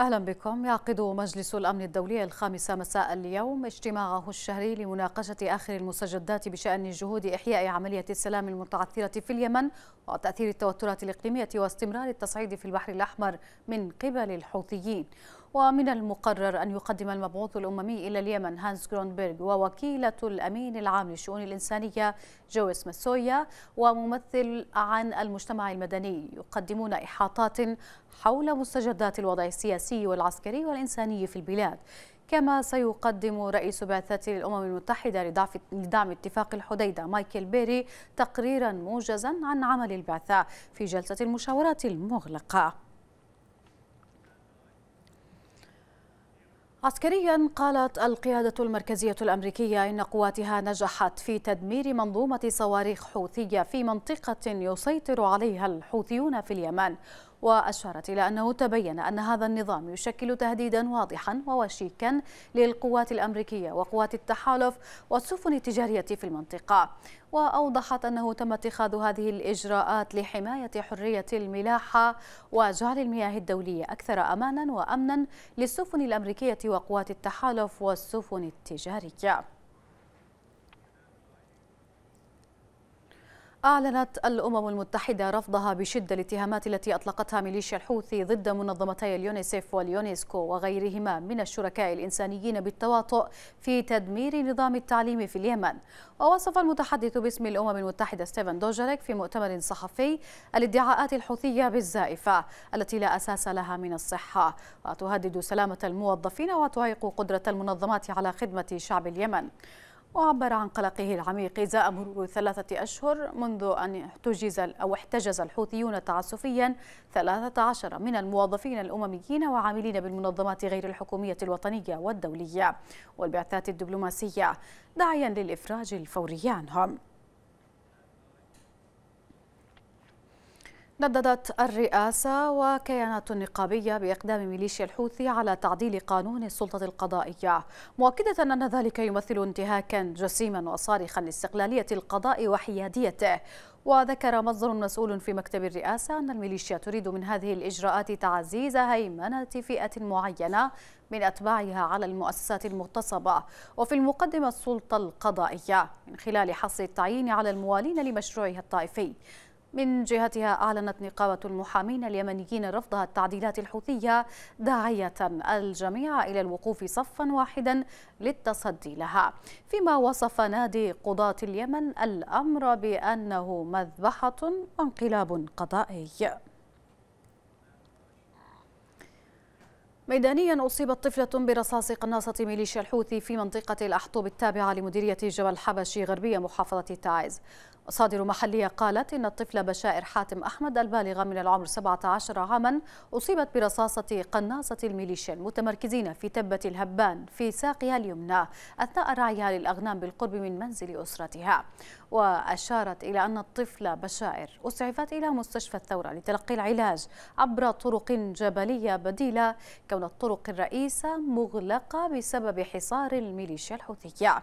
أهلا بكم يعقد مجلس الأمن الدولي الخامسة مساء اليوم اجتماعه الشهري لمناقشة آخر المستجدات بشأن جهود إحياء عملية السلام المتعثرة في اليمن وتأثير التوترات الإقليمية واستمرار التصعيد في البحر الأحمر من قبل الحوثيين ومن المقرر أن يقدم المبعوث الأممي إلى اليمن هانس جرونبرغ ووكيلة الأمين العام للشؤون الإنسانية جويس ماسويا وممثل عن المجتمع المدني يقدمون إحاطات حول مستجدات الوضع السياسي والعسكري والإنساني في البلاد كما سيقدم رئيس بعثة الأمم المتحدة لدعم اتفاق الحديدة مايكل بيري تقريرا موجزا عن عمل البعثة في جلسة المشاورات المغلقة عسكريا قالت القيادة المركزية الأمريكية إن قواتها نجحت في تدمير منظومة صواريخ حوثية في منطقة يسيطر عليها الحوثيون في اليمن وأشارت إلى أنه تبين أن هذا النظام يشكل تهديدا واضحا ووشيكا للقوات الأمريكية وقوات التحالف والسفن التجارية في المنطقة وأوضحت أنه تم اتخاذ هذه الإجراءات لحماية حرية الملاحة وجعل المياه الدولية أكثر أمانا وأمنا للسفن الأمريكية وقوات التحالف والسفن التجارية أعلنت الأمم المتحدة رفضها بشدة الاتهامات التي أطلقتها ميليشيا الحوثي ضد منظمتي اليونيسف واليونسكو وغيرهما من الشركاء الإنسانيين بالتواطؤ في تدمير نظام التعليم في اليمن ووصف المتحدث باسم الأمم المتحدة ستيفن دوجريك في مؤتمر صحفي الادعاءات الحوثية بالزائفة التي لا أساس لها من الصحة وتهدد سلامة الموظفين وتعيق قدرة المنظمات على خدمة شعب اليمن وعبر عن قلقه العميق إزاء مرور ثلاثة أشهر منذ أن احتجز أو احتجز الحوثيون تعسفيا 13 من الموظفين الأمميين وعاملين بالمنظمات غير الحكومية الوطنية والدولية والبعثات الدبلوماسية داعيا للإفراج الفوري عنهم نددت الرئاسة وكيانات نقابية بإقدام ميليشيا الحوثي على تعديل قانون السلطة القضائية مؤكدة أن ذلك يمثل انتهاكا جسيما وصارخا لاستقلالية القضاء وحياديته وذكر مصدر مسؤول في مكتب الرئاسة أن الميليشيا تريد من هذه الإجراءات تعزيز هيمنة فئة معينة من أتباعها على المؤسسات المغتصبة وفي المقدمة السلطة القضائية من خلال حصر التعيين على الموالين لمشروعها الطائفي من جهتها أعلنت نقابة المحامين اليمنيين رفضها التعديلات الحوثية داعية الجميع إلى الوقوف صفا واحدا للتصدي لها فيما وصف نادي قضاة اليمن الأمر بأنه مذبحة وانقلاب قضائي ميدانيا أصيبت طفلة برصاص قناصة ميليشيا الحوثي في منطقة الأحطوب التابعة لمديرية جبل حبشي غربية محافظة تعز مصادر محلية قالت إن الطفل بشائر حاتم أحمد البالغة من العمر 17 عاما أصيبت برصاصة قناصة الميليشيا المتمركزين في تبة الهبان في ساقها اليمنى أثناء رعيها للأغنام بالقرب من منزل أسرتها وأشارت إلى أن الطفل بشائر أسعفت إلى مستشفى الثورة لتلقي العلاج عبر طرق جبلية بديلة كون الطرق الرئيسة مغلقة بسبب حصار الميليشيا الحوثية